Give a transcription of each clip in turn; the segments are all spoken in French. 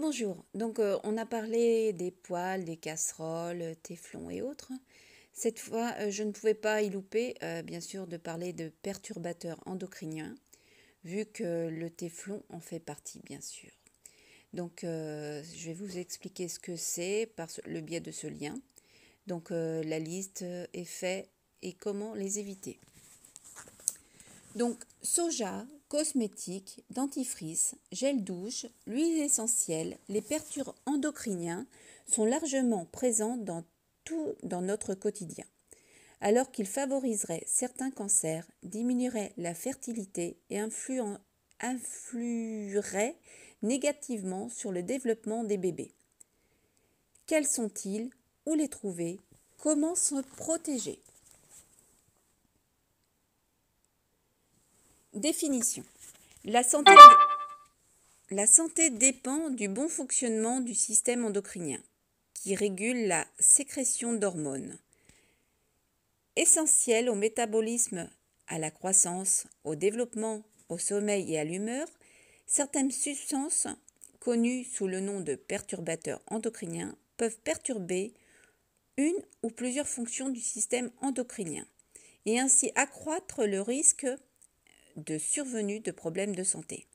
bonjour, Donc euh, on a parlé des poêles, des casseroles, euh, téflon et autres. Cette fois, euh, je ne pouvais pas y louper, bien sûr, de parler de perturbateurs endocriniens, vu que le téflon en fait partie, bien sûr. Donc je vais vous expliquer ce que c'est par le biais de ce lien. Donc la liste est faite et comment les éviter. Donc soja, cosmétiques, dentifrice, gel douche, l'huile essentielle, les perturbateurs endocriniens sont largement présents dans tout dans notre quotidien. Alors qu'ils favoriseraient certains cancers, diminueraient la fertilité et influeraient négativement sur le développement des bébés. Quels sont-ils Où les trouver Comment se protéger Définition. La santé, dépend du bon fonctionnement du système endocrinien, qui régule la sécrétion d'hormones, essentielles au métabolisme, à la croissance, au développement, au sommeil et à l'humeur. Certaines substances, connues sous le nom de perturbateurs endocriniens, peuvent perturber une ou plusieurs fonctions du système endocrinien et ainsi accroître le risque de survenue de problèmes de santé,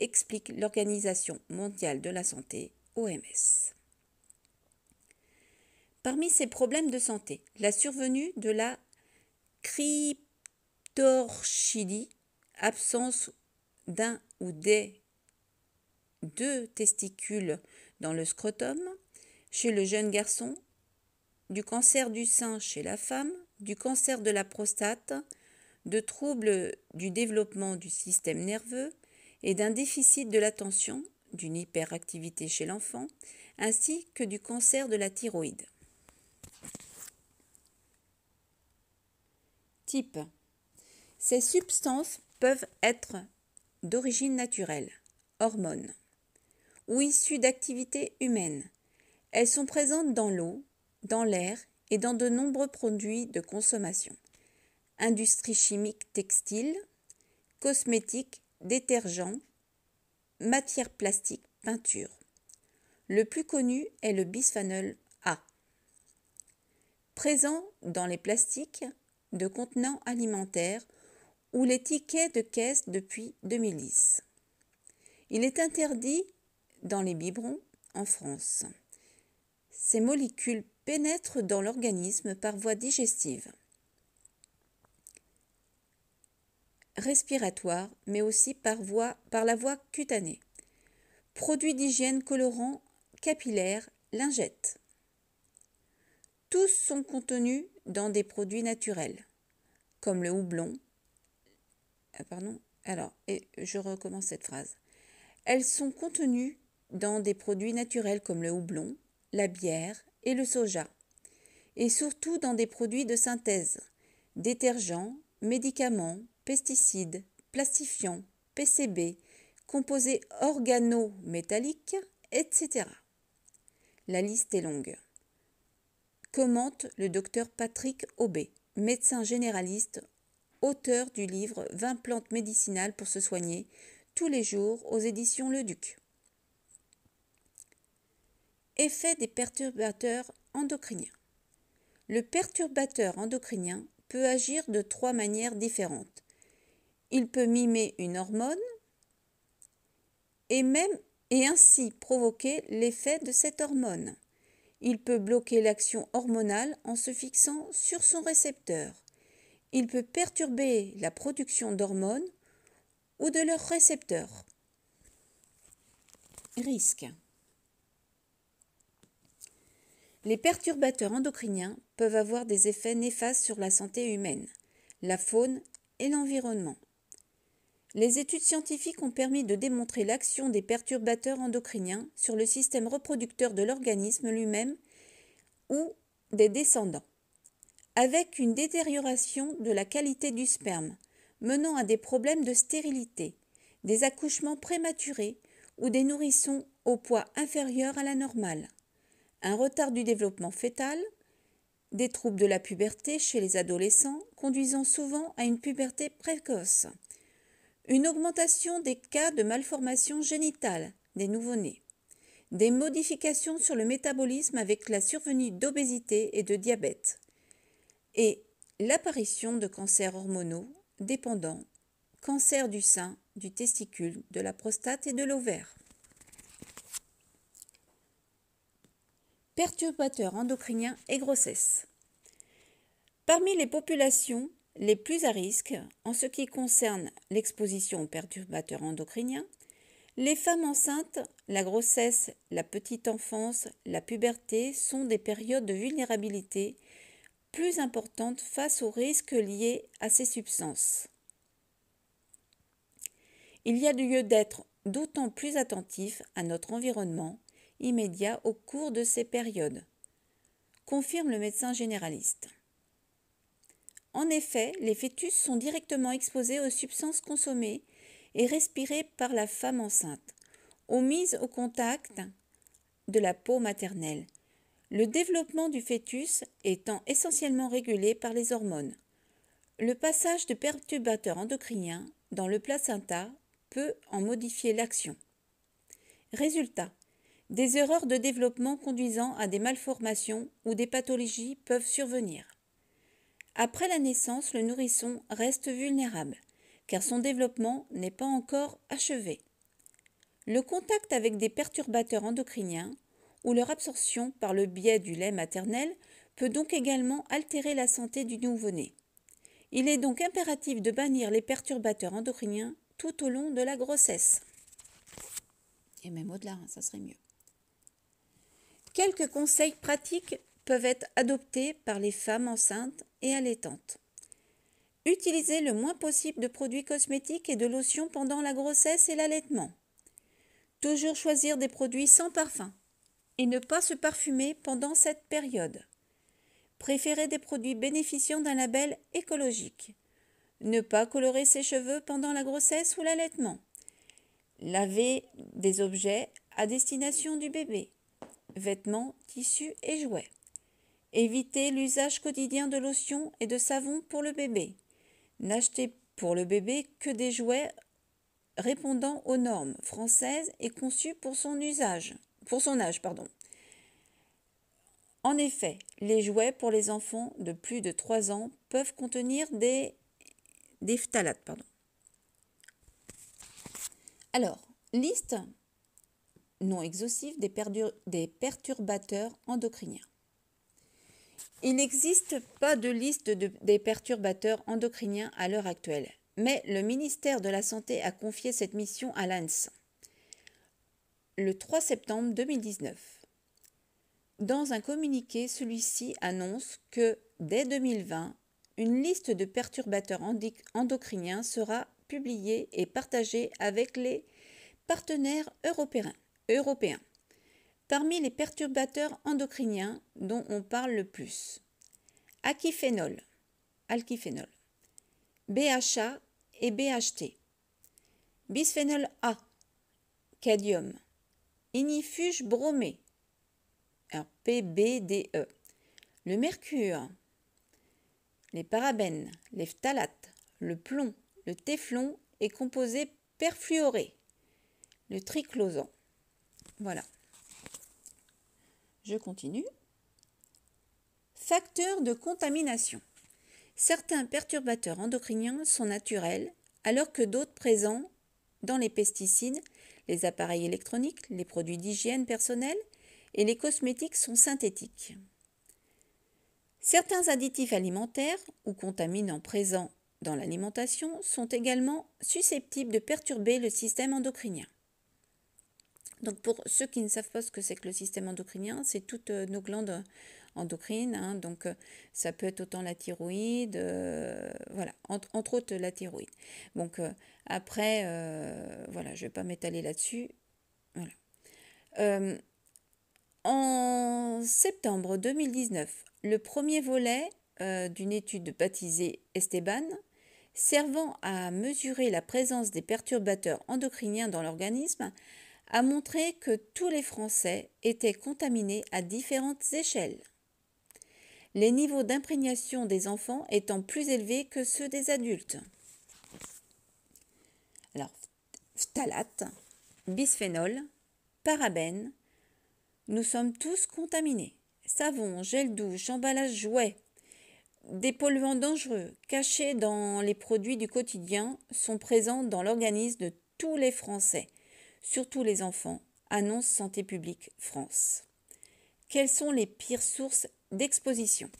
explique l'Organisation mondiale de la santé, OMS. Parmi ces problèmes de santé, la survenue de la cryptorchidie, absence d'un ou des deux testicules dans le scrotum, chez le jeune garçon, du cancer du sein chez la femme, du cancer de la prostate, de troubles du développement du système nerveux et d'un déficit de l'attention, d'une hyperactivité chez l'enfant, ainsi que du cancer de la thyroïde. Type. Ces substances peuvent être d'origine naturelle, hormones, ou issues d'activités humaines. Elles sont présentes dans l'eau, dans l'air et dans de nombreux produits de consommation industrie chimique textile, cosmétique, détergent, matière plastique, peinture. Le plus connu est le bisphanol A, présent dans les plastiques de contenants alimentaires ou les tickets de caisse depuis 2010. Il est interdit dans les biberons en France. Ces molécules pénètrent dans l'organisme par voie digestive. respiratoire, mais aussi par, voie, par la voie cutanée. Produits d'hygiène colorants capillaires, lingettes. Tous sont contenus dans des produits naturels, comme le houblon. Ah, pardon, alors, et je recommence cette phrase. Elles sont contenues dans des produits naturels comme le houblon, la bière et le soja, et surtout dans des produits de synthèse, détergents, médicaments, pesticides, plastifiants, PCB, composés organométalliques, etc. La liste est longue. Commente le docteur Patrick Aubé, médecin généraliste, auteur du livre 20 plantes médicinales pour se soigner, tous les jours aux éditions Le Duc. Effet des perturbateurs endocriniens. Le perturbateur endocrinien peut agir de trois manières différentes il peut mimer une hormone et même et ainsi provoquer l'effet de cette hormone. Il peut bloquer l'action hormonale en se fixant sur son récepteur. Il peut perturber la production d'hormones ou de leurs récepteurs. Risque. Les perturbateurs endocriniens peuvent avoir des effets néfastes sur la santé humaine, la faune et l'environnement. Les études scientifiques ont permis de démontrer l'action des perturbateurs endocriniens sur le système reproducteur de l'organisme lui-même ou des descendants, avec une détérioration de la qualité du sperme, menant à des problèmes de stérilité, des accouchements prématurés ou des nourrissons au poids inférieur à la normale, un retard du développement fœtal, des troubles de la puberté chez les adolescents, conduisant souvent à une puberté précoce une augmentation des cas de malformations génitales des nouveau-nés, des modifications sur le métabolisme avec la survenue d'obésité et de diabète, et l'apparition de cancers hormonaux dépendants, cancer du sein, du testicule, de la prostate et de l'ovaire. Perturbateurs endocriniens et grossesse. Parmi les populations, les plus à risque en ce qui concerne l'exposition aux perturbateurs endocriniens, les femmes enceintes, la grossesse, la petite enfance, la puberté sont des périodes de vulnérabilité plus importantes face aux risques liés à ces substances. Il y a lieu d'être d'autant plus attentif à notre environnement immédiat au cours de ces périodes, confirme le médecin généraliste. En effet, les fœtus sont directement exposés aux substances consommées et respirées par la femme enceinte, aux mises au contact de la peau maternelle. Le développement du fœtus étant essentiellement régulé par les hormones. Le passage de perturbateurs endocriniens dans le placenta peut en modifier l'action. Résultat des erreurs de développement conduisant à des malformations ou des pathologies peuvent survenir. Après la naissance, le nourrisson reste vulnérable, car son développement n'est pas encore achevé. Le contact avec des perturbateurs endocriniens ou leur absorption par le biais du lait maternel peut donc également altérer la santé du nouveau-né. Il est donc impératif de bannir les perturbateurs endocriniens tout au long de la grossesse. Et même au-delà, hein, ça serait mieux. Quelques conseils pratiques peuvent être adoptées par les femmes enceintes et allaitantes. Utilisez le moins possible de produits cosmétiques et de lotions pendant la grossesse et l'allaitement. Toujours choisir des produits sans parfum et ne pas se parfumer pendant cette période. Préférez des produits bénéficiant d'un label écologique. Ne pas colorer ses cheveux pendant la grossesse ou l'allaitement. Laver des objets à destination du bébé, vêtements, tissus et jouets. Évitez l'usage quotidien de lotions et de savons pour le bébé. N'achetez pour le bébé que des jouets répondant aux normes françaises et conçus pour son usage, pour son âge, pardon. En effet, les jouets pour les enfants de plus de 3 ans peuvent contenir des, des phtalates. Pardon. Alors, liste non exhaustive des perturbateurs endocriniens. Il n'existe pas de liste des perturbateurs endocriniens à l'heure actuelle, mais le ministère de la Santé a confié cette mission à l'ANS le 3 septembre 2019. Dans un communiqué, celui-ci annonce que dès 2020, une liste de perturbateurs endocriniens sera publiée et partagée avec les partenaires européens parmi les perturbateurs endocriniens dont on parle le plus. Akiphénol, Alkyphénol, BHA et BHT, bisphénol A, Cadium, inifuge bromé, PBDE, le mercure, les parabènes, les phtalates, le plomb, le téflon et composés perfluorés, le triclosan. Voilà. Je continue. Facteurs de contamination. Certains perturbateurs endocriniens sont naturels, alors que d'autres présents dans les pesticides, les appareils électroniques, les produits d'hygiène personnelle et les cosmétiques sont synthétiques. Certains additifs alimentaires ou contaminants présents dans l'alimentation sont également susceptibles de perturber le système endocrinien. Donc pour ceux qui ne savent pas ce que c'est que le système endocrinien, c'est toutes euh, nos glandes endocrines. Hein. donc euh, ça peut être autant la thyroïde, euh, voilà, entre, autres la thyroïde. Donc après, voilà, je ne vais pas m'étaler là-dessus. en septembre 2019, le premier volet d'une étude baptisée Esteban, servant à mesurer la présence des perturbateurs endocriniens dans l'organisme, a montré que tous les Français étaient contaminés à différentes échelles, les niveaux d'imprégnation des enfants étant plus élevés que ceux des adultes. Alors, phtalate, bisphénol, parabènes, nous sommes tous contaminés. Savon, gel douche, emballage jouets, des polluants dangereux cachés dans les produits du quotidien sont présents dans l'organisme de tous les Français surtout les enfants, annonce Santé publique France. Quelles sont les pires sources d'exposition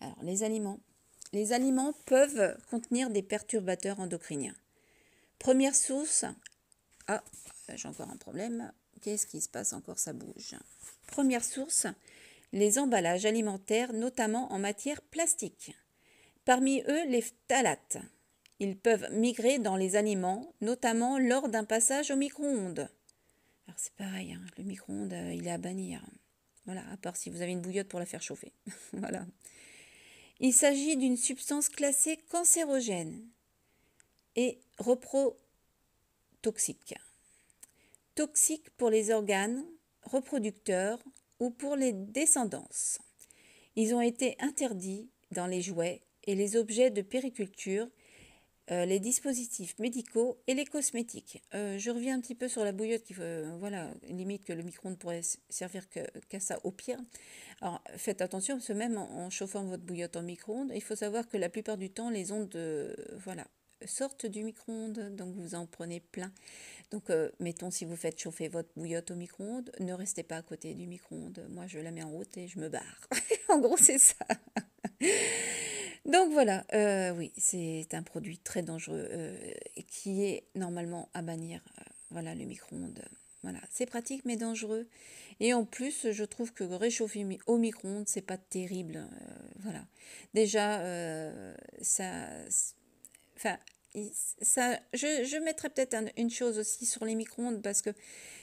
Alors, les aliments. Les aliments peuvent contenir des perturbateurs endocriniens. Première source. Ah, j'ai encore un problème. Qu'est-ce qui se passe encore Ça bouge. Première source, les emballages alimentaires, notamment en matière plastique. Parmi eux, les phtalates, ils peuvent migrer dans les aliments, notamment lors d'un passage au micro-ondes. c'est pareil, hein, le micro-ondes, euh, il est à bannir. Voilà, à part si vous avez une bouillotte pour la faire chauffer. voilà. Il s'agit d'une substance classée cancérogène et reprotoxique. Toxique pour les organes reproducteurs ou pour les descendances. Ils ont été interdits dans les jouets et les objets de périculture euh, les dispositifs médicaux et les cosmétiques. Euh, je reviens un petit peu sur la bouillotte qui, euh, voilà, limite que le micro-ondes pourrait servir qu'à ça au pire. Alors faites attention parce que même en, chauffant votre bouillotte en micro-ondes, il faut savoir que la plupart du temps les ondes, voilà, sortent du micro-ondes, donc vous en prenez plein. Donc, mettons, si vous faites chauffer votre bouillotte au micro-ondes, ne restez pas à côté du micro-ondes. Moi, je la mets en route et je me barre. en gros, c'est ça. Donc voilà, euh, oui, c'est un produit très dangereux euh, qui est normalement à bannir. Euh, voilà, le micro-ondes. Voilà, c'est pratique mais dangereux. Et en plus, je trouve que réchauffer au micro-ondes, c'est pas terrible. voilà. Déjà, ça. Enfin, ça, je, je mettrai peut-être une chose aussi sur les micro-ondes parce que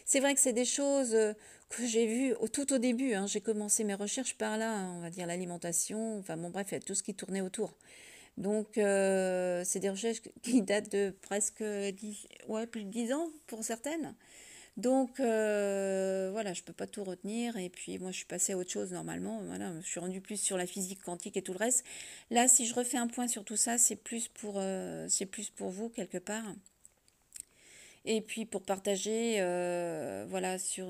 c'est vrai que c'est des choses euh, que j'ai vues tout au début. Hein. j'ai commencé mes recherches par là, hein, on va dire l'alimentation, enfin bon bref, tout ce qui tournait autour. Donc euh, c'est des recherches qui datent de presque ouais, plus de 10 ans pour certaines. Donc euh, voilà, je ne peux pas tout retenir. Et puis moi, je suis passée à autre chose normalement. Voilà, je suis rendue plus sur la physique quantique et tout le reste. Là, si je refais un point sur tout ça, c'est plus pour, euh, c'est plus pour vous quelque part. Et puis pour partager, euh, voilà, sur,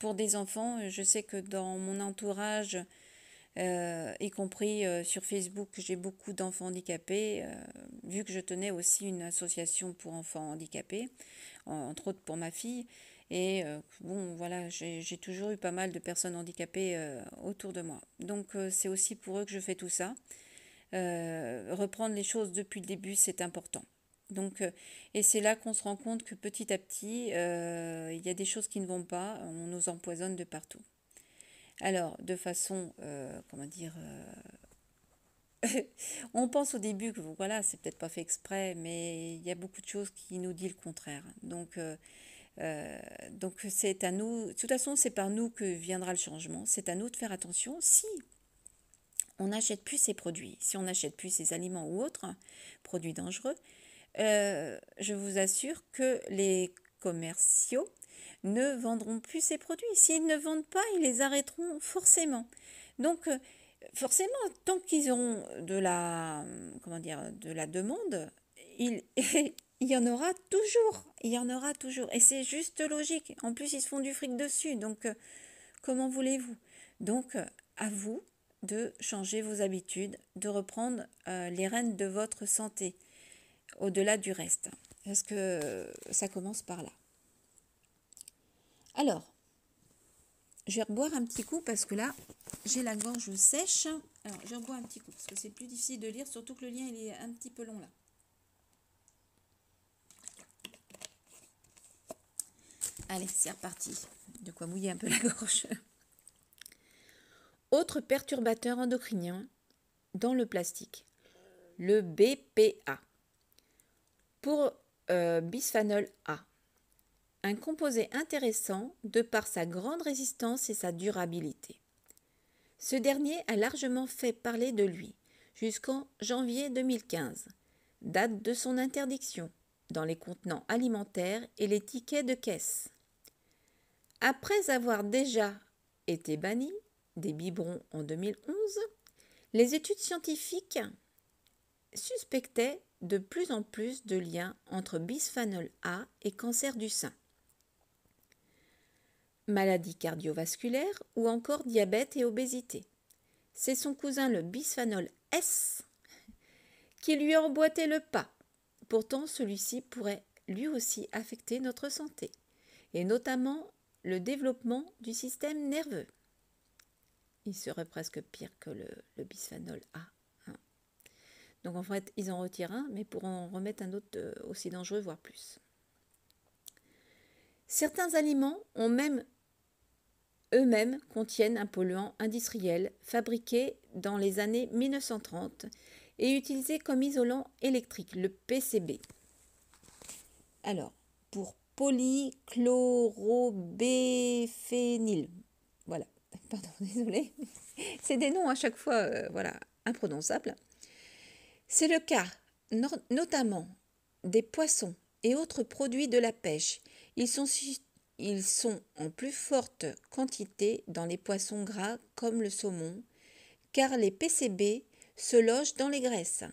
pour des enfants, je sais que dans mon entourage, y compris sur Facebook, j'ai beaucoup d'enfants handicapés, vu que je tenais aussi une association pour enfants handicapés, entre autres pour ma fille. Et euh, bon, voilà, j'ai toujours eu pas mal de personnes handicapées euh, autour de moi. Donc euh, c'est aussi pour eux que je fais tout ça. reprendre les choses depuis le début, c'est important. Donc, et c'est là qu'on se rend compte que petit à petit, il y a des choses qui ne vont pas, on nous empoisonne de partout. Alors, de façon, comment dire, on pense au début que voilà, c'est peut-être pas fait exprès, mais il y a beaucoup de choses qui nous disent le contraire. Donc, euh, donc c'est à nous, de toute façon c'est par nous que viendra le changement, c'est à nous de faire attention si on n'achète plus ces produits, si on n'achète plus ces aliments ou autres produits dangereux, euh, je vous assure que les commerciaux ne vendront plus ces produits. S'ils ne vendent pas, ils les arrêteront forcément. Donc euh, forcément, tant qu'ils auront de la, comment dire, de la demande, ils, il y en aura toujours. Il y en aura toujours. Et c'est juste logique. En plus, ils se font du fric dessus. Donc, euh, comment voulez-vous Donc, euh, à vous de changer vos habitudes, de reprendre euh, les rênes de votre santé, au-delà du reste. Parce que ça commence par là. Alors, je vais reboire un petit coup parce que là, j'ai la gorge sèche. Alors, je rebois un petit coup parce que c'est plus difficile de lire, surtout que le lien, il est un petit peu long là. Allez, c'est reparti. De quoi mouiller un peu la gorge. Autre perturbateur endocrinien dans le plastique, le BPA. Pour euh, bisphanol A, un composé intéressant de par sa grande résistance et sa durabilité. Ce dernier a largement fait parler de lui jusqu'en janvier 2015, date de son interdiction dans les contenants alimentaires et les tickets de caisse. Après avoir déjà été banni des biberons en 2011, les études scientifiques suspectaient de plus en plus de liens entre bisphénol A et cancer du sein. maladie cardiovasculaire ou encore diabète et obésité. C'est son cousin le bisphénol S qui lui a emboîté le pas. Pourtant, celui-ci pourrait lui aussi affecter notre santé, et notamment le développement du système nerveux. Il serait presque pire que le, le bisphénol A. Hein. Donc en fait, ils en retirent un, mais pour en remettre un autre euh, aussi dangereux, voire plus. Certains aliments ont même eux-mêmes contiennent un polluant industriel fabriqué dans les années 1930 et utilisé comme isolant électrique, le PCB. Alors, polychlorobéphényl, Voilà, pardon, désolé. C'est des noms à chaque fois euh, voilà, imprononçables. C'est le cas notamment des poissons et autres produits de la pêche. Ils sont, ils sont en plus forte quantité dans les poissons gras comme le saumon, car les PCB se logent dans les graisses.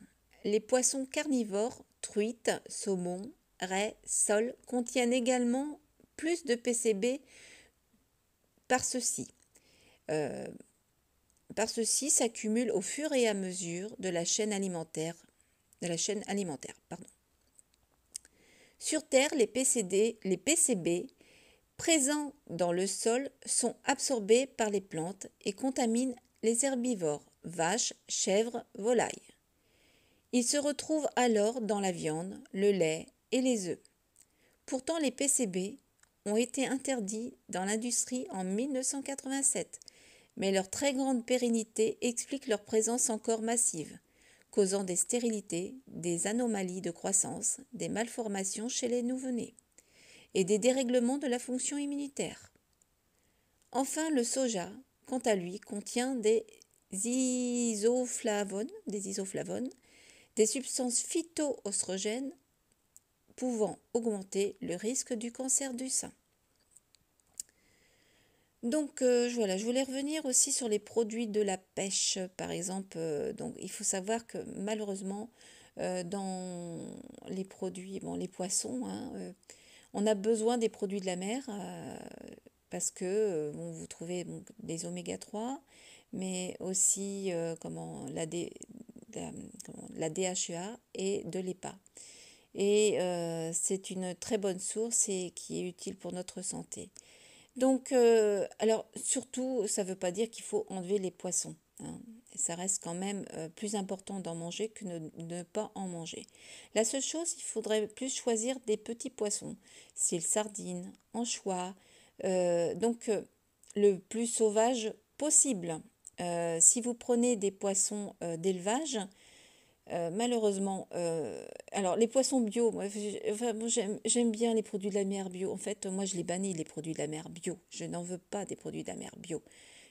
Les poissons carnivores, truites, saumons, raies, Sol contiennent également plus de PCB par ceci. Euh, par ceci s'accumulent au fur et à mesure de la chaîne alimentaire. De la chaîne alimentaire pardon. Sur Terre, les PCB présents dans le sol sont absorbés par les plantes et contaminent les herbivores, vaches, chèvres, volailles. Ils se retrouvent alors dans la viande, le lait et les œufs. Pourtant, les PCB ont été interdits dans l'industrie en 1987, mais leur très grande pérennité explique leur présence encore massive, causant des stérilités, des anomalies de croissance, des malformations chez les nouveau-nés et des dérèglements de la fonction immunitaire. Enfin, le soja, quant à lui, contient des isoflavones, des isoflavones, des substances phytoostrogènes pouvant augmenter le risque du cancer du sein. Donc euh, voilà, je voulais revenir aussi sur les produits de la pêche, par exemple. Euh, donc il faut savoir que malheureusement, euh, dans les produits, bon, les poissons, hein, on a besoin des produits de la mer parce que vous trouvez des oméga 3, mais aussi comment, la, D, la DHEA e et de l'EPA et euh, c'est une très bonne source et qui est utile pour notre santé. Donc, euh, alors surtout, ça ne veut pas dire qu'il faut enlever les poissons. Hein. Ça reste quand même euh, plus important d'en manger que de ne pas en manger. La seule chose, il faudrait plus choisir des petits poissons, s'il sardines, anchois, donc le plus sauvage possible. si vous prenez des poissons d'élevage, euh, malheureusement, euh, alors les poissons bio, j'aime bien les produits de la mer bio. En fait, moi, je les bannis, les produits de la mer bio. Je n'en veux pas des produits de la mer bio.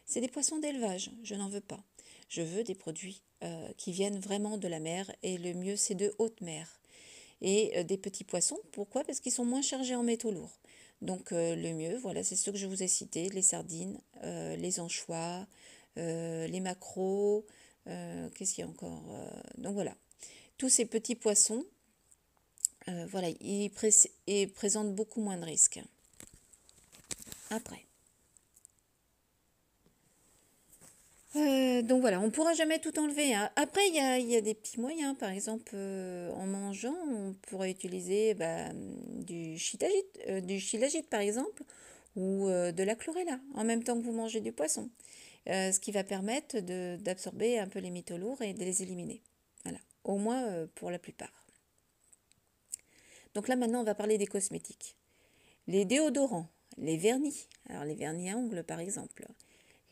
C'est des poissons d'élevage, je n'en veux pas. Je veux des produits euh, qui viennent vraiment de la mer et le mieux, c'est de haute mer. Et des petits poissons, pourquoi Parce qu'ils sont moins chargés en métaux lourds. Donc le mieux, voilà, c'est ce que je vous ai cité, les sardines, les anchois, les maquereaux, euh, qu'est-ce qu'il y a encore euh, Donc voilà, tous ces petits poissons, euh, voilà, ils, présentent beaucoup moins de risques. Après. donc voilà, on ne pourra jamais tout enlever. Hein. Après, il y, a, des petits moyens. Par exemple, en mangeant, on pourrait utiliser bah, du, chilagite, du, chilagite par exemple, ou de la chlorella, en même temps que vous mangez du poisson. Euh, ce qui va permettre d'absorber un peu les métaux lourds et de les éliminer. Voilà, au moins euh, pour la plupart. Donc là maintenant on va parler des cosmétiques. Les déodorants, les vernis, alors les vernis à ongles par exemple,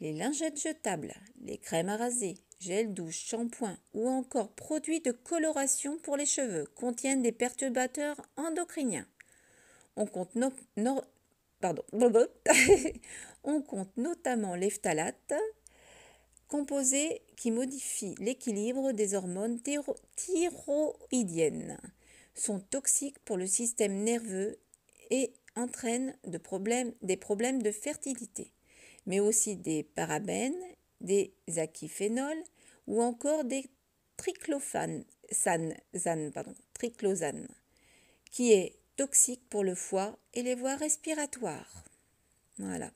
les lingettes jetables, les crèmes à raser, gel douche, shampoing ou encore produits de coloration pour les cheveux contiennent des perturbateurs endocriniens. On compte on compte notamment les composé qui modifient l'équilibre des hormones thyroïdiennes, sont toxiques pour le système nerveux et entraînent des problèmes de fertilité, mais aussi des parabènes, des aquiphénols ou encore des triclosanes, qui est toxiques pour le foie et les voies respiratoires. Voilà.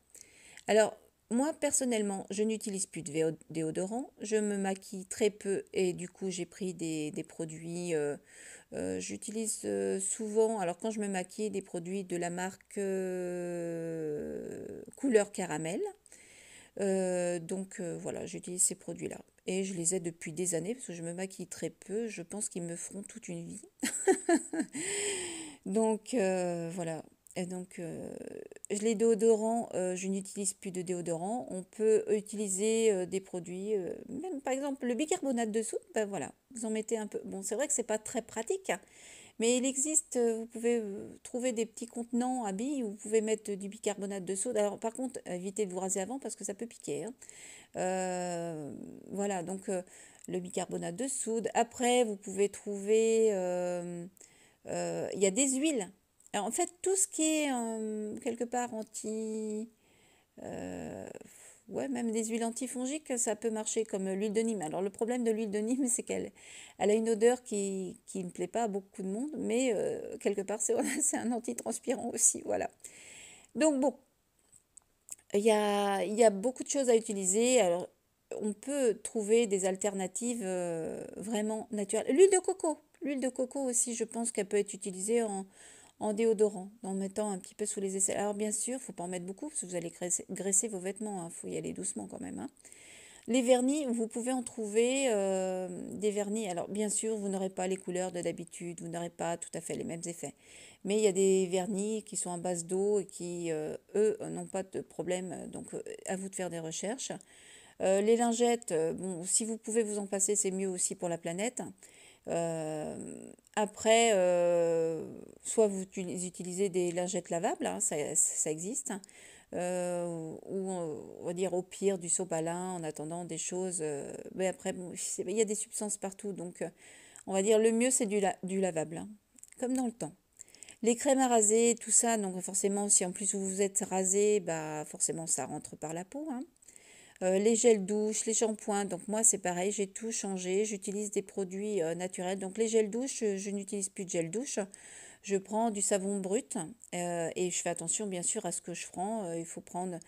Alors, moi personnellement, je n'utilise plus de déodorant, je me maquille très peu et du coup j'ai pris des, produits, euh, euh, j'utilise euh, souvent, alors quand je me maquille, des produits de la marque couleur caramel. donc voilà, j'utilise ces produits-là et je les ai depuis des années parce que je me maquille très peu. Je pense qu'ils me feront toute une vie. donc euh, voilà. Et donc euh, je les déodorants, euh, je n'utilise plus de déodorants. On peut utiliser des produits, même par exemple le bicarbonate de soude. Ben voilà, vous en mettez un peu. Bon, c'est vrai que c'est pas très pratique. Hein. Mais il existe, euh, vous pouvez euh, trouver des petits contenants à billes où vous pouvez mettre du bicarbonate de soude. Alors par contre, évitez de vous raser avant parce que ça peut piquer. Hein. Euh, voilà, donc le bicarbonate de soude. Après, vous pouvez trouver, il y a des huiles. Alors, en fait, tout ce qui est quelque part anti ouais, même des huiles antifongiques, ça peut marcher, comme euh, l'huile de Nîmes. Alors le problème de l'huile de Nîmes, c'est qu'elle elle a une odeur qui, qui ne plaît pas à beaucoup de monde, mais euh, quelque part, c'est, un antitranspirant aussi, voilà. Donc bon, il y a, y beaucoup de choses à utiliser. Alors, on peut trouver des alternatives euh, vraiment naturelles. L'huile de coco, l'huile de coco aussi, je pense qu'elle peut être utilisée en, en déodorant, en mettant un petit peu sous les aisselles. Alors bien sûr, il ne faut pas en mettre beaucoup parce que vous allez graisser, vos vêtements, il hein. faut y aller doucement quand même. Hein. Les vernis, vous pouvez en trouver euh, des vernis. Alors bien sûr, vous n'aurez pas les couleurs de d'habitude, vous n'aurez pas tout à fait les mêmes effets. Mais il y a des vernis qui sont à base d'eau et qui, euh, eux, n'ont pas de problème. Euh, donc à vous de faire des recherches. les lingettes, si vous pouvez vous en passer, c'est mieux aussi pour la planète. Euh, après, euh, soit vous utilisez des lingettes lavables, hein, ça, ça, existe. Euh, ou on va dire au pire du sopalin en attendant des choses. mais après, il y a des substances partout, donc on va dire le mieux c'est du, du, lavable, hein, comme dans le temps. Les crèmes à raser, tout ça, donc forcément, si en plus vous vous êtes rasé, bah forcément ça rentre par la peau. Hein. Euh, les gels douches, les shampoings. Donc moi c'est pareil, j'ai tout changé. J'utilise des produits euh, naturels. Donc les gels douche, je, n'utilise plus de gel douche. Je prends du savon brut euh, et je fais attention bien sûr à ce que je prends. il faut prendre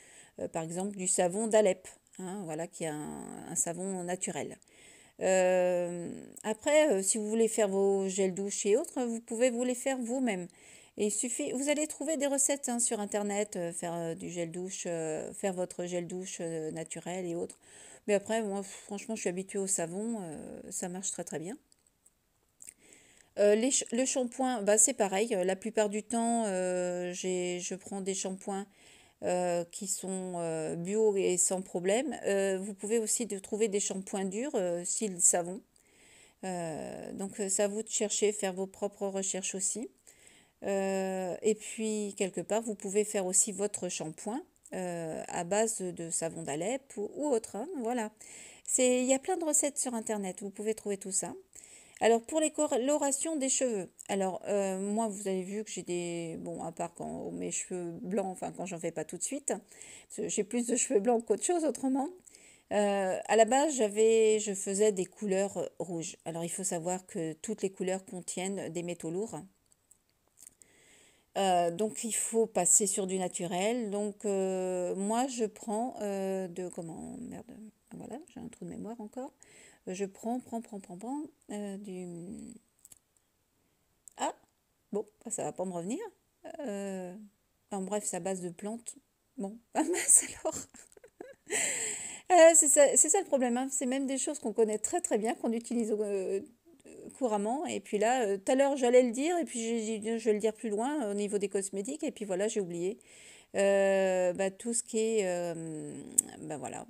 par exemple du savon d'Alep, hein, voilà qui est un, savon naturel. après, si vous voulez faire vos gels douches et autres, vous pouvez vous les faire vous-même suffit, vous allez trouver des recettes hein, sur internet, euh, faire euh, du gel douche, euh, faire votre gel douche naturel et autres. Mais après, moi, franchement, je suis habituée au savon, ça marche très très bien. Les, le shampoing, bah, c'est pareil. La plupart du temps, je prends des shampoings qui sont bio et sans problème. vous pouvez aussi trouver des shampoings durs, s'ils le savon. donc, ça à vous de chercher, faire vos propres recherches aussi. Euh, et puis, quelque part, vous pouvez faire aussi votre shampoing euh, à base de savon d'Alep ou, autre. Hein, voilà c'est Il y a plein de recettes sur Internet, vous pouvez trouver tout ça. Alors pour les colorations des cheveux, alors euh, moi vous avez vu que j'ai des bon à part quand mes cheveux blancs, enfin quand j'en fais pas tout de suite, j'ai plus de cheveux blancs qu'autre chose autrement. à la base j'avais je faisais des couleurs rouges. Alors il faut savoir que toutes les couleurs contiennent des métaux lourds euh, donc il faut passer sur du naturel. Donc euh, moi je prends euh, de comment merde voilà j'ai un trou de mémoire encore. Je prends prends prends prends prends du ah bon bah, ça va pas me revenir. en bref sa base de plantes bon pas mince alors. c'est ça, le problème, hein. c'est même des choses qu'on connaît très très bien, qu'on utilise couramment. Et puis là, euh, tout à l'heure, j'allais le dire, et puis je, vais le dire plus loin au niveau des cosmétiques, et puis voilà, j'ai oublié. Euh, bah, tout ce qui est. Euh, bah, voilà.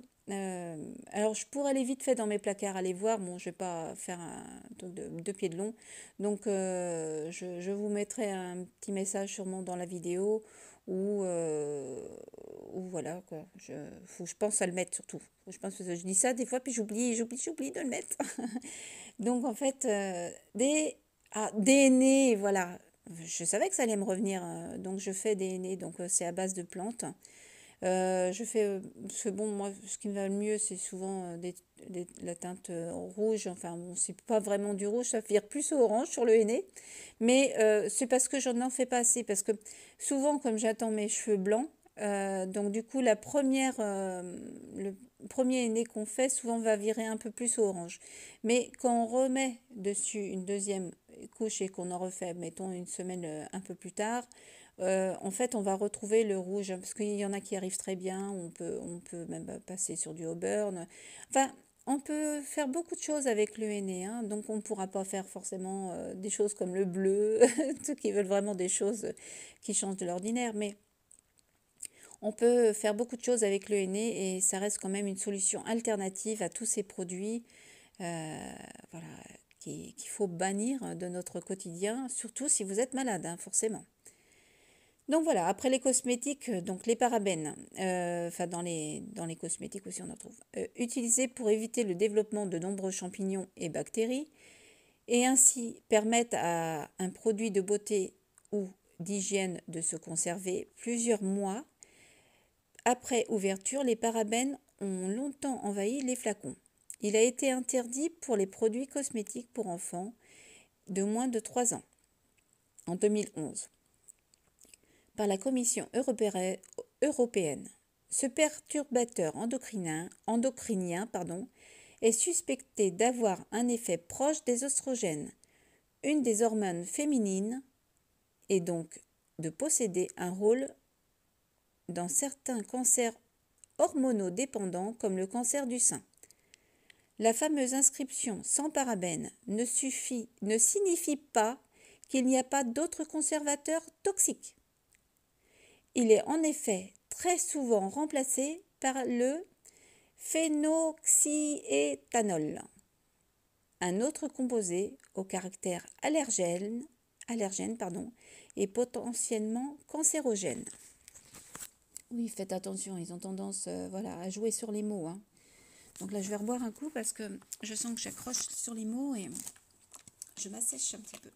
alors, je pourrais aller vite fait dans mes placards, aller voir. Bon, je vais pas faire un de deux pieds de long. Donc, je, je, vous mettrai un petit message sûrement dans la vidéo ou, euh, ou voilà Je, pense à le mettre surtout. je pense que je dis ça des fois puis j'oublie, j'oublie, j'oublie de le mettre. Donc en fait euh, des ah, DNA voilà. Je savais que ça allait me revenir, hein. donc je fais DNA, donc euh, c'est à base de plantes. Euh, je fais, euh, ce bon, moi, ce qui me va le mieux, c'est souvent euh, la teinte rouge. Enfin, bon, c'est pas vraiment du rouge, ça vire plus au orange sur le henné. Mais c'est parce que je n'en fais pas assez. Parce que souvent, comme j'attends mes cheveux blancs, donc du coup, la première, le premier henné qu'on fait, souvent va virer un peu plus au orange. Mais quand on remet dessus une deuxième couche et qu'on en refait, mettons une semaine un peu plus tard, euh, en fait, on va retrouver le rouge, hein, parce qu'il y en a qui arrivent très bien, on peut, on peut même euh, passer sur du auburn. Enfin, on peut faire beaucoup de choses avec le hein, donc on ne pourra pas faire forcément euh, des choses comme le bleu, ceux qui veulent vraiment des choses qui changent de l'ordinaire, mais on peut faire beaucoup de choses avec le henné et ça reste quand même une solution alternative à tous ces produits qu'il faut bannir de notre quotidien, surtout si vous êtes malade, hein, forcément. Donc voilà, après les cosmétiques, euh, donc les parabènes, euh, enfin dans les, cosmétiques aussi on en trouve, euh, utilisés pour éviter le développement de nombreux champignons et bactéries, et ainsi permettre à un produit de beauté ou d'hygiène de se conserver plusieurs mois. Après ouverture, les parabènes ont longtemps envahi les flacons. Il a été interdit pour les produits cosmétiques pour enfants de moins de 3 ans en 2011 par la Commission européenne. Ce perturbateur endocrinien, est suspecté d'avoir un effet proche des oestrogènes, une des hormones féminines, et donc de posséder un rôle dans certains cancers hormonodépendants comme le cancer du sein. La fameuse inscription sans parabène ne, suffit, ne signifie pas qu'il n'y a pas d'autres conservateurs toxiques. Il est en effet très souvent remplacé par le phénoxyéthanol, un autre composé au caractère allergène, pardon, et potentiellement cancérogène. Oui, faites attention, ils ont tendance euh, voilà, à jouer sur les mots. Hein. Donc là, je vais revoir un coup parce que je sens que j'accroche sur les mots et je m'assèche un petit peu.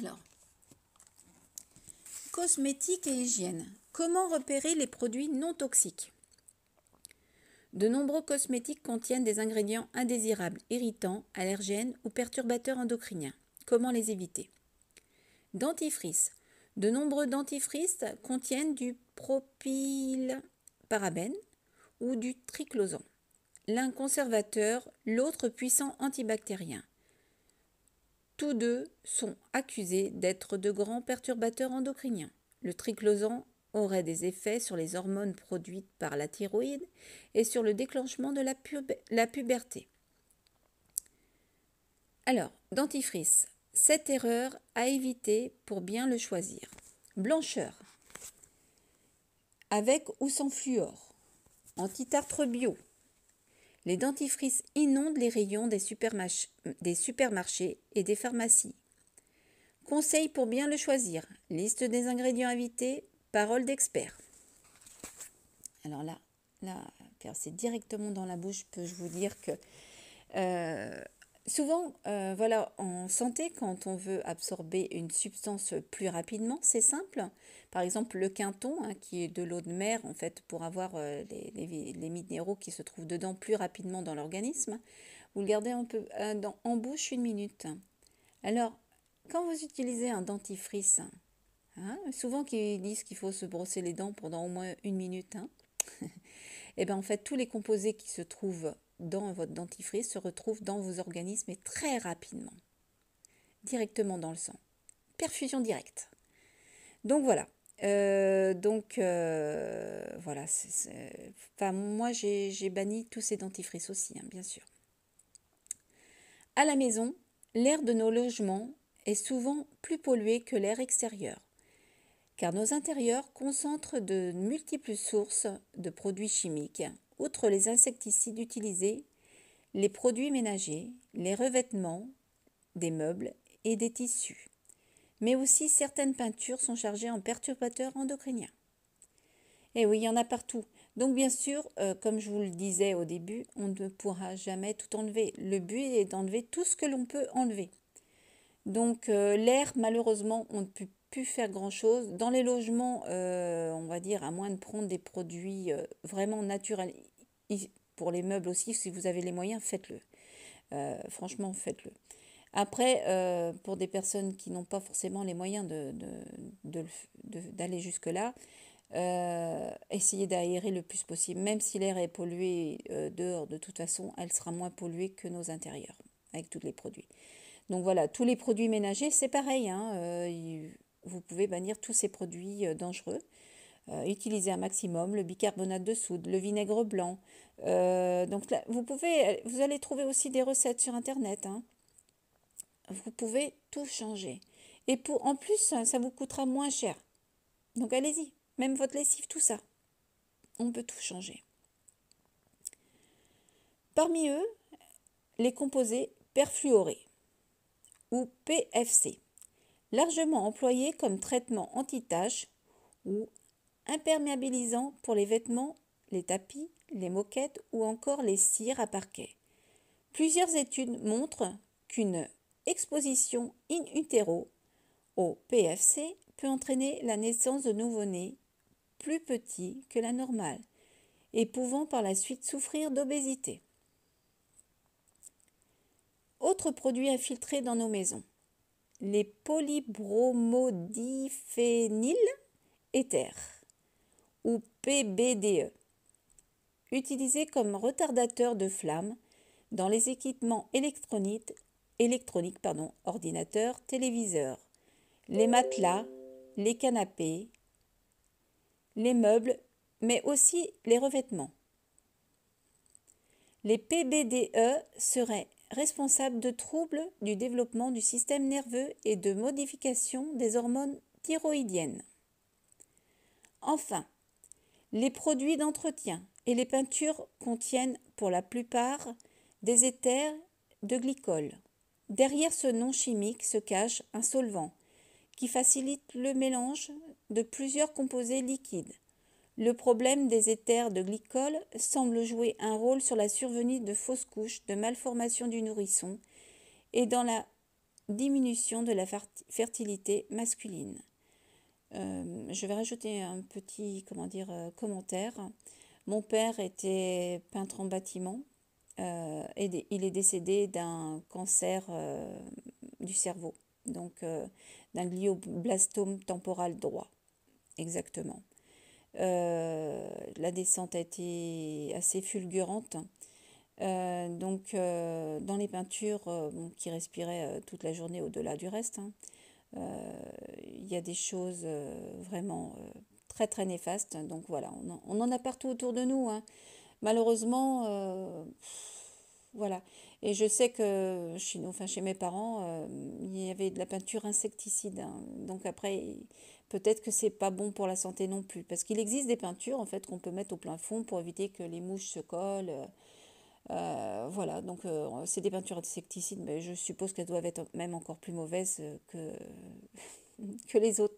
Alors, Cosmétiques et hygiène. Comment repérer les produits non toxiques De nombreux cosmétiques contiennent des ingrédients indésirables, irritants, allergènes ou perturbateurs endocriniens. Comment les éviter Dentifrice. De nombreux dentifrices contiennent du propylparabène ou du triclosan, l'un conservateur, l'autre puissant antibactérien. Tous deux sont accusés d'être de grands perturbateurs endocriniens. Le triclosan aurait des effets sur les hormones produites par la thyroïde et sur le déclenchement de la, la puberté. Alors, dentifrice, cette erreur à éviter pour bien le choisir. Blancheur, avec ou sans fluor, antitartre bio, les dentifrices inondent les rayons des, supermarchés et des pharmacies. Conseils pour bien le choisir, liste des ingrédients invités, parole d'expert. Alors là, là, c'est directement dans la bouche, je vous dire que euh, Souvent, euh, voilà, en santé, quand on veut absorber une substance plus rapidement, c'est simple. Par exemple, le quinton, hein, qui est de l'eau de mer, en fait, pour avoir euh, les, les, minéraux qui se trouvent dedans plus rapidement dans l'organisme, vous le gardez un peu, euh, dans, en bouche une minute. Alors, quand vous utilisez un dentifrice, hein, souvent qu'ils disent qu'il faut se brosser les dents pendant au moins une minute, et hein, eh bien en fait, tous les composés qui se trouvent dans votre dentifrice se retrouve dans vos organismes et très rapidement, directement dans le sang. Perfusion directe. Donc voilà. Euh, donc euh, voilà. moi j'ai banni tous ces dentifrices aussi, hein, bien sûr. À la maison, l'air de nos logements est souvent plus pollué que l'air extérieur, car nos intérieurs concentrent de multiples sources de produits chimiques Outre les insecticides utilisés, les produits ménagers, les revêtements, des meubles et des tissus. Mais aussi certaines peintures sont chargées en perturbateurs endocriniens. Et eh oui, il y en a partout. Donc bien sûr, euh, comme je vous le disais au début, on ne pourra jamais tout enlever. Le but est d'enlever tout ce que l'on peut enlever. Donc euh, l'air, malheureusement, on ne peut faire grand-chose. Dans les logements, euh, on va dire, à moins de prendre des produits euh, vraiment naturels, pour les meubles aussi, si vous avez les moyens, faites-le. Euh, franchement, faites-le. Après, pour des personnes qui n'ont pas forcément les moyens de, de, jusque-là, euh, essayez d'aérer le plus possible. Même si l'air est pollué dehors, de toute façon, elle sera moins polluée que nos intérieurs, avec tous les produits. Donc voilà, tous les produits ménagers, c'est pareil. Hein, vous pouvez bannir tous ces produits euh, dangereux. Euh, utilisez un maximum le bicarbonate de soude, le vinaigre blanc. Euh, donc vous pouvez, vous allez trouver aussi des recettes sur internet. Hein. Vous pouvez tout changer. Et pour, en plus, ça vous coûtera moins cher. Donc allez-y, même votre lessive, tout ça. On peut tout changer. Parmi eux, les composés perfluorés ou PFC largement employé comme traitement anti-tache ou imperméabilisant pour les vêtements, les tapis, les moquettes ou encore les cires à parquet. Plusieurs études montrent qu'une exposition in utero au PFC peut entraîner la naissance de nouveau-nés plus petits que la normale et pouvant par la suite souffrir d'obésité. Autres produits infiltrés dans nos maisons les polybromodiphényl éthers ou PBDE, utilisés comme retardateurs de flamme dans les équipements électroniques, ordinateurs, téléviseurs, les matelas, les canapés, les meubles, mais aussi les revêtements. Les PBDE seraient responsable de troubles du développement du système nerveux et de modifications des hormones thyroïdiennes. Enfin, les produits d'entretien et les peintures contiennent pour la plupart des éthers de glycol. Derrière ce nom chimique se cache un solvant qui facilite le mélange de plusieurs composés liquides le problème des éthers de glycol semble jouer un rôle sur la survenue de fausses couches, de malformations du nourrisson et dans la diminution de la fertilité masculine. Euh, je vais rajouter un petit comment dire, euh, commentaire. Mon père était peintre en bâtiment euh, et il est décédé d'un cancer du cerveau, donc d'un glioblastome temporal droit, exactement. Euh, la descente a été assez fulgurante. Euh, donc euh, dans les peintures qui respiraient toute la journée au-delà du reste, hein, il y a des choses vraiment très très néfastes Donc voilà, on en, a partout autour de nous. Hein. Malheureusement, voilà. Et je sais que chez nous, enfin chez mes parents, euh, il y avait de la peinture insecticide. Hein. Donc après, peut-être que ce n'est pas bon pour la santé non plus, parce qu'il existe des peintures en fait qu'on peut mettre au plein fond pour éviter que les mouches se collent. Euh, euh, voilà, donc c'est des peintures insecticides, mais je suppose qu'elles doivent être même encore plus mauvaises que, que les autres.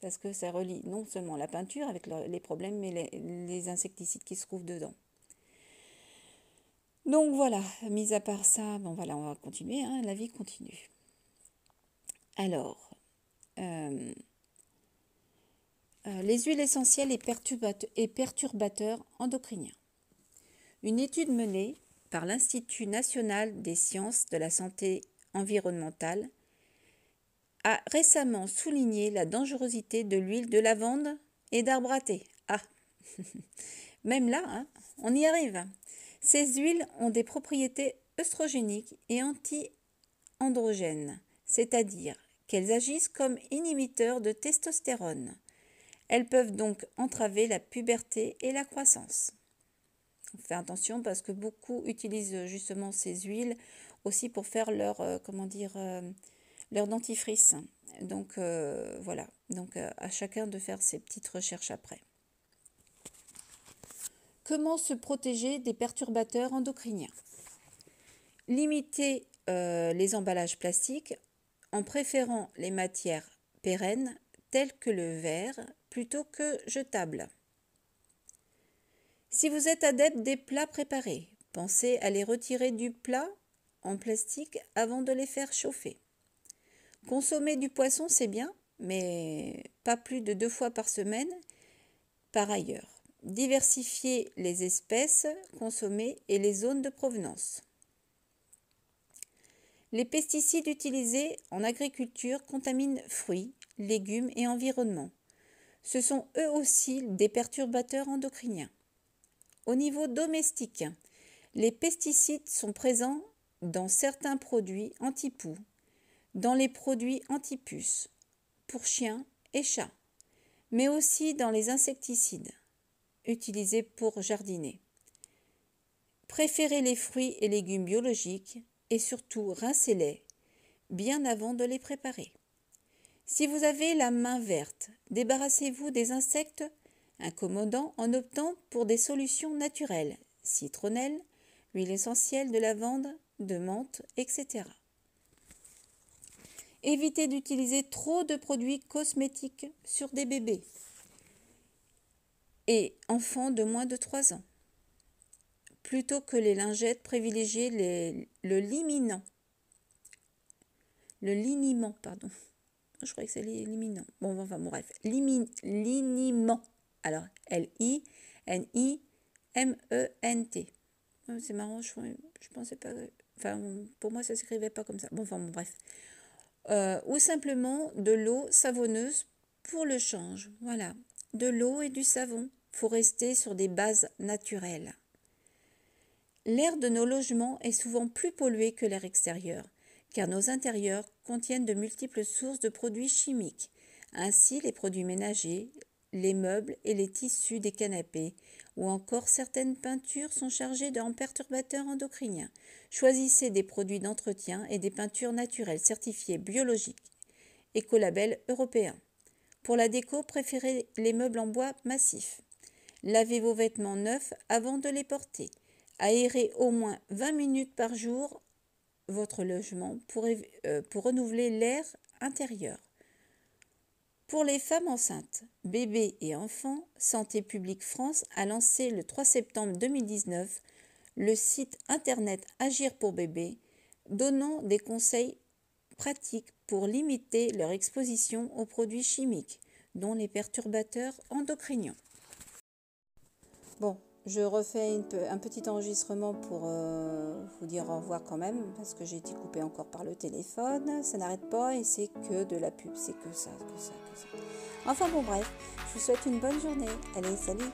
parce que ça relie non seulement la peinture avec les problèmes, mais les insecticides qui se trouvent dedans. Donc voilà, mis à part ça, bon voilà, on va continuer, hein, la vie continue. Alors, euh, euh, les huiles essentielles et, et perturbateurs endocriniens. Une étude menée par l'Institut national des sciences de la santé environnementale a récemment souligné la dangerosité de l'huile de lavande et d'arbre à Ah, même là, hein, on y arrive. Ces huiles ont des propriétés œstrogéniques et anti-androgènes, c'est-à-dire qu'elles agissent comme inhibiteurs de testostérone. Elles peuvent donc entraver la puberté et la croissance. fait attention parce que beaucoup utilisent justement ces huiles aussi pour faire leur euh, comment dire euh, leur dentifrice. Donc euh, voilà, donc à chacun de faire ses petites recherches après. Comment se protéger des perturbateurs endocriniens Limitez euh, les emballages plastiques en préférant les matières pérennes telles que le verre plutôt que jetables. Si vous êtes adepte des plats préparés, pensez à les retirer du plat en plastique avant de les faire chauffer. Consommer du poisson, c'est bien, mais pas plus de deux fois par semaine par ailleurs diversifier les espèces consommées et les zones de provenance. Les pesticides utilisés en agriculture contaminent fruits, légumes et environnement. Ce sont eux aussi des perturbateurs endocriniens. Au niveau domestique, les pesticides sont présents dans certains produits antipoux, dans les produits antipuces, pour chiens et chats, mais aussi dans les insecticides utilisés pour jardiner. Préférez les fruits et légumes biologiques et surtout rincez-les bien avant de les préparer. Si vous avez la main verte, débarrassez-vous des insectes incommodants en optant pour des solutions naturelles, citronnelle, huile essentielle de lavande, de menthe, etc. Évitez d'utiliser trop de produits cosmétiques sur des bébés et enfants de moins de 3 ans. Plutôt que les lingettes, privilégiez les, le liminant. Le liniment, pardon. Je croyais que c'est liminant. Bon, enfin, bon, bref. liniment. Alors, L-I-N-I-M-E-N-T. C'est marrant, je, je pensais pas. Enfin, pour moi, ça s'écrivait pas comme ça. Bon, enfin, bon, bref. Euh, ou simplement de l'eau savonneuse pour le change. Voilà, de l'eau et du savon faut rester sur des bases naturelles. L'air de nos logements est souvent plus pollué que l'air extérieur, car nos intérieurs contiennent de multiples sources de produits chimiques. Ainsi, les produits ménagers, les meubles et les tissus des canapés, ou encore certaines peintures sont chargées d'un perturbateur endocrinien. Choisissez des produits d'entretien et des peintures naturelles certifiées biologiques, écolabel européen. Pour la déco, préférez les meubles en bois massif. Lavez vos vêtements neufs avant de les porter. Aérez au moins 20 minutes par jour votre logement pour, euh, pour renouveler l'air intérieur. Pour les femmes enceintes, bébés et enfants, Santé publique France a lancé le 3 septembre 2019 le site internet Agir pour bébés, donnant des conseils pratiques pour limiter leur exposition aux produits chimiques, dont les perturbateurs endocriniens. Bon, je refais un petit enregistrement pour euh, vous dire au revoir quand même, parce que j'ai été coupée encore par le téléphone. Ça n'arrête pas et c'est que de la pub, c'est que ça, que ça, que ça. Enfin bon, bref, je vous souhaite une bonne journée. Allez, salut